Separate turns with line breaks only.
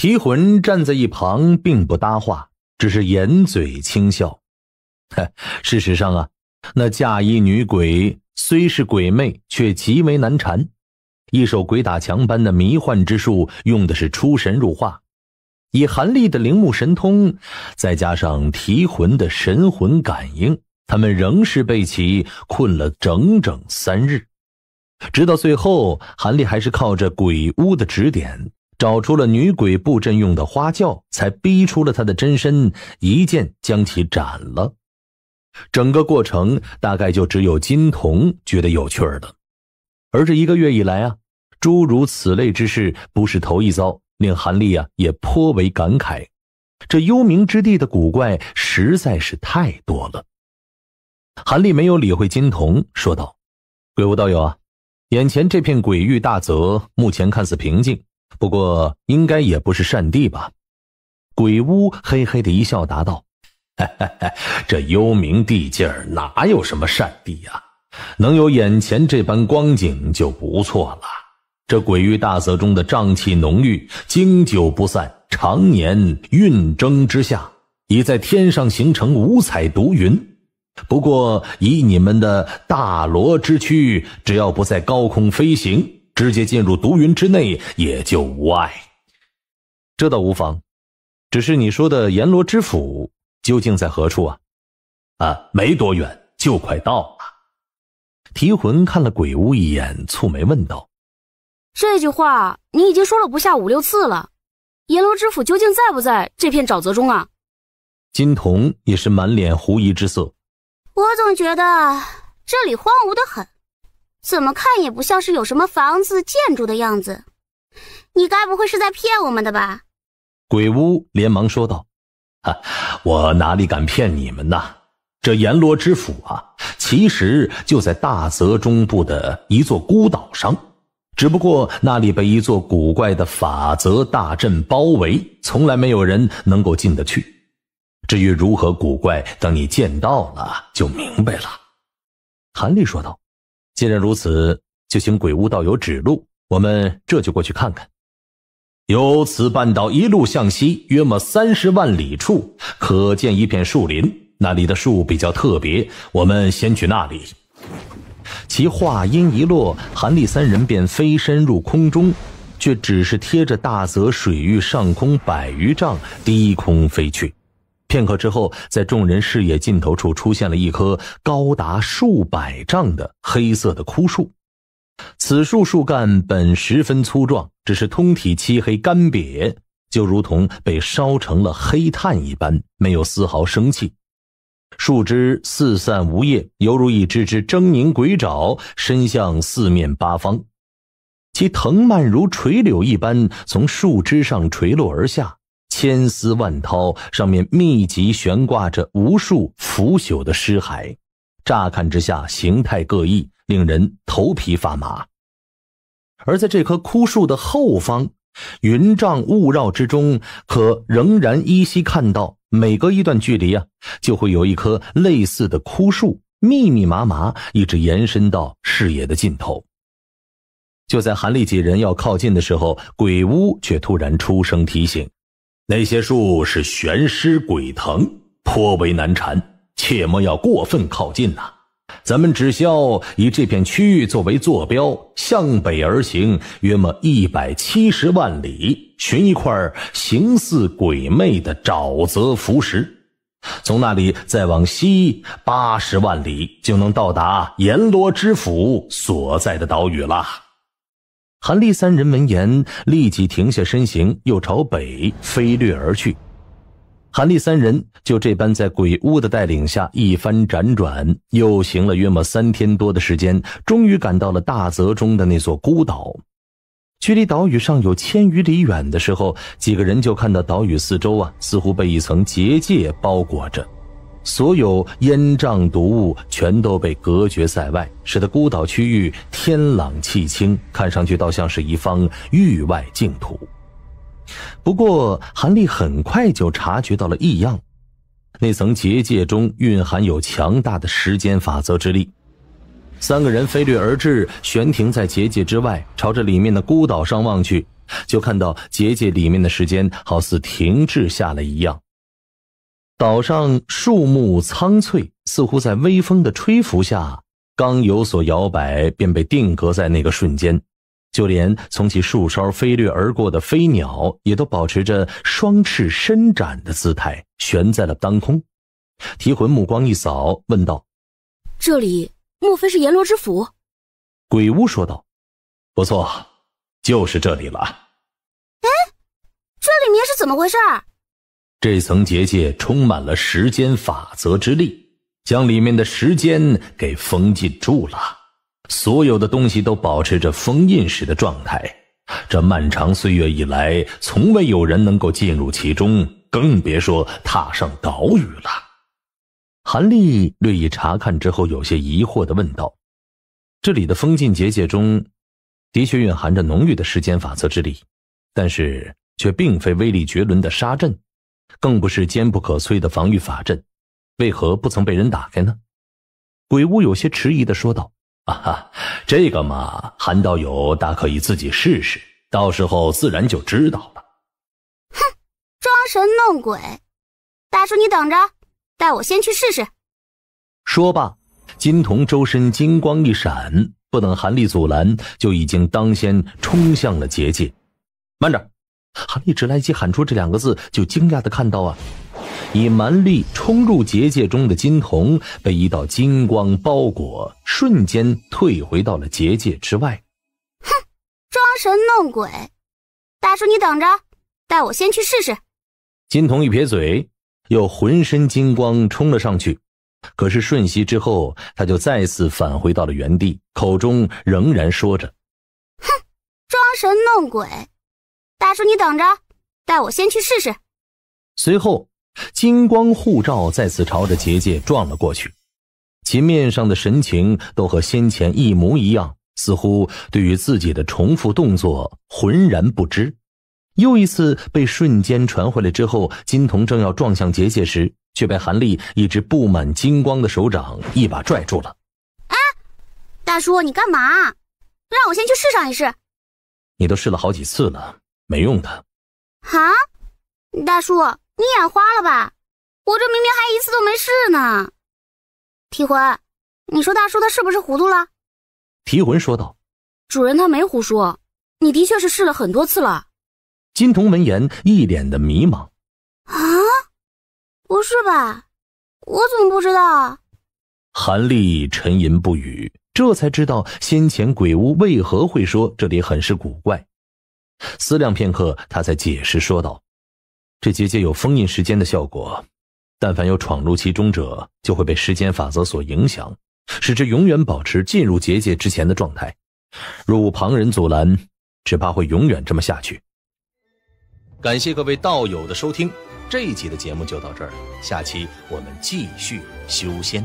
提魂站在一旁，并不搭话，只是掩嘴轻笑。事实上啊，那嫁衣女鬼虽是鬼魅，却极为难缠，一手鬼打墙般的迷幻之术，用的是出神入化。以韩立的灵目神通，再加上提魂的神魂感应，他们仍是被其困了整整三日。直到最后，韩立还是靠着鬼屋的指点。找出了女鬼布阵用的花轿，才逼出了她的真身，一剑将其斩了。整个过程大概就只有金童觉得有趣了。而这一个月以来啊，诸如此类之事不是头一遭，令韩立啊也颇为感慨。这幽冥之地的古怪实在是太多了。韩立没有理会金童，说道：“鬼无道友啊，眼前这片鬼域大泽目前看似平静。”不过，应该也不是善地吧？鬼屋嘿嘿的一笑，答道：“这幽冥地界哪有什么善地呀？能有眼前这般光景就不错了。这鬼域大泽中的瘴气浓郁，经久不散，常年运蒸之下，已在天上形成五彩毒云。不过，以你们的大罗之躯，只要不在高空飞行。”直接进入毒云之内也就无碍，这倒无妨。只是你说的阎罗之府究竟在何处啊？啊，没多远，就快到了。提魂看了鬼屋一眼，蹙眉问道：“这句话你已经说了不下五六次了，阎罗之府究竟在不在这片沼泽中啊？”金童也是满脸狐疑之色，我总觉得这里荒芜的很。怎么看也不像是有什么房子建筑的样子，你该不会是在骗我们的吧？鬼屋连忙说道：“哈，我哪里敢骗你们呐！这阎罗之府啊，其实就在大泽中部的一座孤岛上，只不过那里被一座古怪的法则大阵包围，从来没有人能够进得去。至于如何古怪，等你见到了就明白了。”韩立说道。既然如此，就请鬼屋道友指路，我们这就过去看看。由此半岛一路向西，约莫三十万里处，可见一片树林，那里的树比较特别。我们先去那里。其话音一落，韩立三人便飞身入空中，却只是贴着大泽水域上空百余丈低空飞去。片刻之后，在众人视野尽头处出现了一棵高达数百丈的黑色的枯树。此树树干本十分粗壮，只是通体漆黑干瘪，就如同被烧成了黑炭一般，没有丝毫生气。树枝四散无叶，犹如一只只狰狞鬼爪伸向四面八方，其藤蔓如垂柳一般从树枝上垂落而下。千丝万绦，上面密集悬挂着无数腐朽的尸骸，乍看之下形态各异，令人头皮发麻。而在这棵枯树的后方，云障雾绕之中，可仍然依稀看到，每隔一段距离啊，就会有一棵类似的枯树，密密麻麻，一直延伸到视野的尽头。就在韩立几人要靠近的时候，鬼屋却突然出声提醒。那些树是玄尸鬼藤，颇为难缠，切莫要过分靠近呐。咱们只需要以这片区域作为坐标，向北而行约莫一百七十万里，寻一块形似鬼魅的沼泽浮石，从那里再往西八十万里，就能到达阎罗知府所在的岛屿了。韩立三人闻言，立即停下身形，又朝北飞掠而去。韩立三人就这般在鬼屋的带领下一番辗转，又行了约莫三天多的时间，终于赶到了大泽中的那座孤岛。距离岛屿上有千余里远的时候，几个人就看到岛屿四周啊，似乎被一层结界包裹着。所有烟瘴毒物全都被隔绝在外，使得孤岛区域天朗气清，看上去倒像是一方域外净土。不过，韩立很快就察觉到了异样，那层结界中蕴含有强大的时间法则之力。三个人飞掠而至，悬停在结界之外，朝着里面的孤岛上望去，就看到结界里面的时间好似停滞下了一样。岛上树木苍翠，似乎在微风的吹拂下刚有所摇摆，便被定格在那个瞬间。就连从其树梢飞掠而过的飞鸟，也都保持着双翅伸展的姿态悬在了当空。提魂目光一扫，问道：“这里莫非是阎罗之府？”鬼屋说道：“不错，就是这里了。”哎，这里面是怎么回事？这层结界充满了时间法则之力，将里面的时间给封禁住了。所有的东西都保持着封印时的状态。这漫长岁月以来，从未有人能够进入其中，更别说踏上岛屿了。韩立略一查看之后，有些疑惑的问道：“这里的封禁结界中，的确蕴含着浓郁的时间法则之力，但是却并非威力绝伦的杀阵。”更不是坚不可摧的防御法阵，为何不曾被人打开呢？鬼屋有些迟疑的说道：“啊哈，这个嘛，韩道友大可以自己试试，到时候自然就知道了。”哼，装神弄鬼，大叔你等着，带我先去试试。”说罢，金童周身金光一闪，不等韩立阻拦，就已经当先冲向了结界。慢着！韩立直来及喊出这两个字，就惊讶的看到啊，以蛮力冲入结界中的金童被一道金光包裹，瞬间退回到了结界之外。哼，装神弄鬼，大叔你等着，待我先去试试。金童一撇嘴，又浑身金光冲了上去，可是瞬息之后，他就再次返回到了原地，口中仍然说着：“哼，装神弄鬼。”大叔，你等着，带我先去试试。随后，金光护罩再次朝着结界撞了过去，其面上的神情都和先前一模一样，似乎对于自己的重复动作浑然不知。又一次被瞬间传回来之后，金童正要撞向结界时，却被韩立一只布满金光的手掌一把拽住了。“哎，大叔，你干嘛？让我先去试上一试。你都试了好几次了。”没用的，啊！大叔，你眼花了吧？我这明明还一次都没试呢。提魂，你说大叔他是不是糊涂了？提魂说道：“主人他没胡说，你的确是试了很多次了。”金童闻言一脸的迷茫：“啊，不是吧？我怎么不知道啊？”韩立沉吟不语，这才知道先前鬼屋为何会说这里很是古怪。思量片刻，他才解释说道：“这结界有封印时间的效果，但凡有闯入其中者，就会被时间法则所影响，使之永远保持进入结界之前的状态。若无旁人阻拦，只怕会永远这么下去。”感谢各位道友的收听，这一集的节目就到这儿，下期我们继续修仙。